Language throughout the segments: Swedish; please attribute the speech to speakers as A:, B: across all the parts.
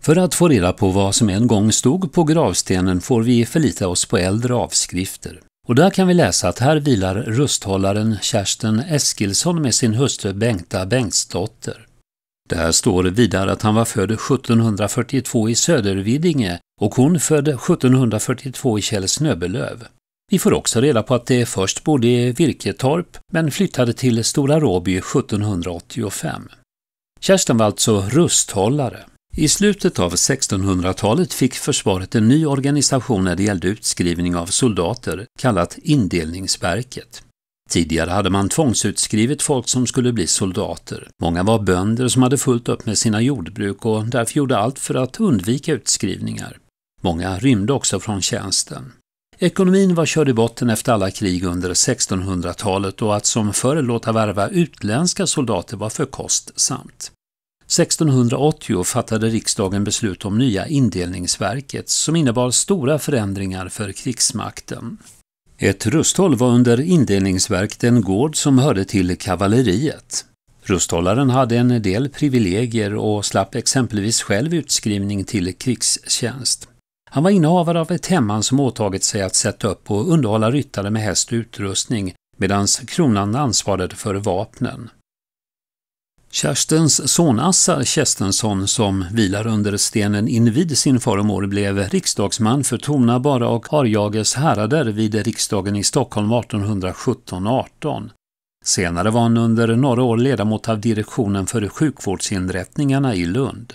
A: För att få reda på vad som en gång stod på gravstenen får vi förlita oss på äldre avskrifter. Och där kan vi läsa att här vilar rusthållaren Kerstin Eskilsson med sin hustru Bengta Bengtsdotter. Där står vidare att han var född 1742 i Södervidinge och hon född 1742 i Källsnöbelöv. Vi får också reda på att de först bodde i Virketorp men flyttade till Stora Råby 1785. Kerstin var alltså rusthållare i slutet av 1600-talet fick försvaret en ny organisation när det gällde utskrivning av soldater, kallat Indelningsverket. Tidigare hade man tvångsutskrivit folk som skulle bli soldater. Många var bönder som hade fullt upp med sina jordbruk och därför gjorde allt för att undvika utskrivningar. Många rymde också från tjänsten. Ekonomin var körd i botten efter alla krig under 1600-talet och att som förr låta värva utländska soldater var för kostsamt. 1680 fattade riksdagen beslut om nya indelningsverket som innebar stora förändringar för krigsmakten. Ett rusthåll var under indelningsverket en gård som hörde till kavalleriet. Rusthållaren hade en del privilegier och slapp exempelvis själv utskrivning till krigstjänst. Han var innehavare av ett hemman som åtagit sig att sätta upp och underhålla ryttare med häst och utrustning medan kronan ansvarade för vapnen. Kerstens son Assar Kestensson, som vilar under stenen invid sin farmor, blev riksdagsman för Tornabara och Arjages härader vid riksdagen i Stockholm 1817-18. Senare var han under några år ledamot av direktionen för sjukvårdsinrättningarna i Lund.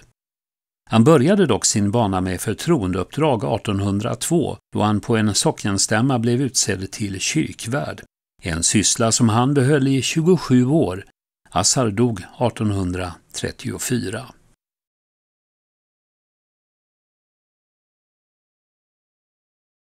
A: Han började dock sin bana med förtroendeuppdrag 1802 då han på en sockenstämma blev utsedd till kyrkvärd. En syssla som han behöll i 27 år Assar dog 1834.